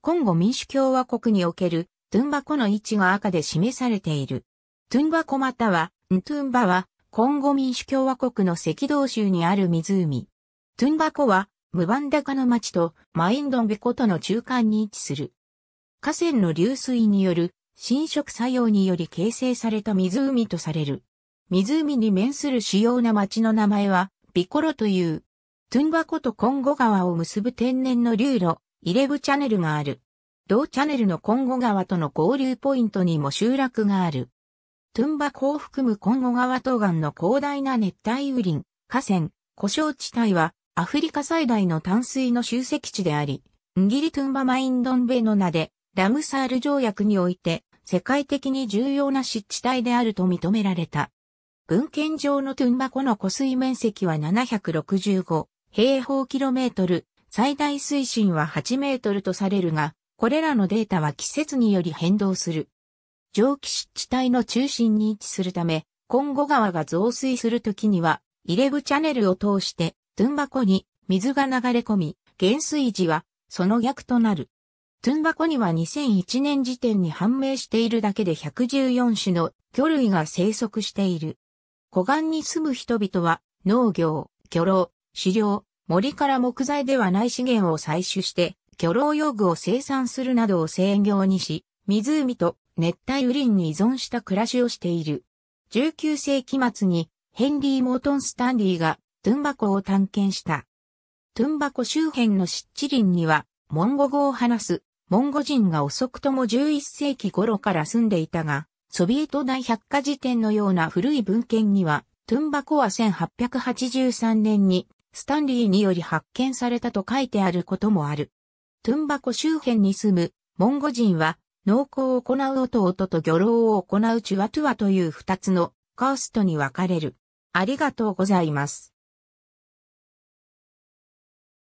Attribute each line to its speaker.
Speaker 1: コンゴ民主共和国におけるトゥンバコの位置が赤で示されている。トゥンバコまたは、ントゥンバは、コンゴ民主共和国の赤道州にある湖。トゥンバコは、ムバンダカの町とマインドンベコとの中間に位置する。河川の流水による侵食作用により形成された湖とされる。湖に面する主要な町の名前は、ビコロという、トゥンバコとコンゴ川を結ぶ天然の流路、イレブチャネルがある。同チャネルのコンゴ川との合流ポイントにも集落がある。トゥンバ湖を含むコンゴ川東岸の広大な熱帯雨林、河川、湖沼地帯はアフリカ最大の淡水の集積地であり、ンギリトゥンバマインドンベの名で、ラムサール条約において世界的に重要な湿地帯であると認められた。文献上のトゥンバ湖の湖水面積は765平方キロメートル最大水深は8メートルとされるが、これらのデータは季節により変動する。蒸気湿地帯の中心に位置するため、今後川が増水するときには、入れブチャネルを通して、トゥンバコに水が流れ込み、減水時はその逆となる。トゥンバコには2001年時点に判明しているだけで114種の魚類が生息している。湖岸に住む人々は農業、漁労、狩猟、森から木材ではない資源を採取して、漁労用具を生産するなどを制業にし、湖と熱帯雨林に依存した暮らしをしている。19世紀末にヘンリー・モートン・スタンリーがトゥンバコを探検した。トゥンバコ周辺の湿地林にはモンゴ語を話すモンゴ人が遅くとも11世紀頃から住んでいたが、ソビエト大百科事典のような古い文献には、トゥンバコは1883年にスタンリーにより発見されたと書いてあることもある。トゥンバコ周辺に住むモンゴ人は農耕を行う弟と漁労を行うチュワトゥワという二つのカーストに分かれる。ありがとうございます。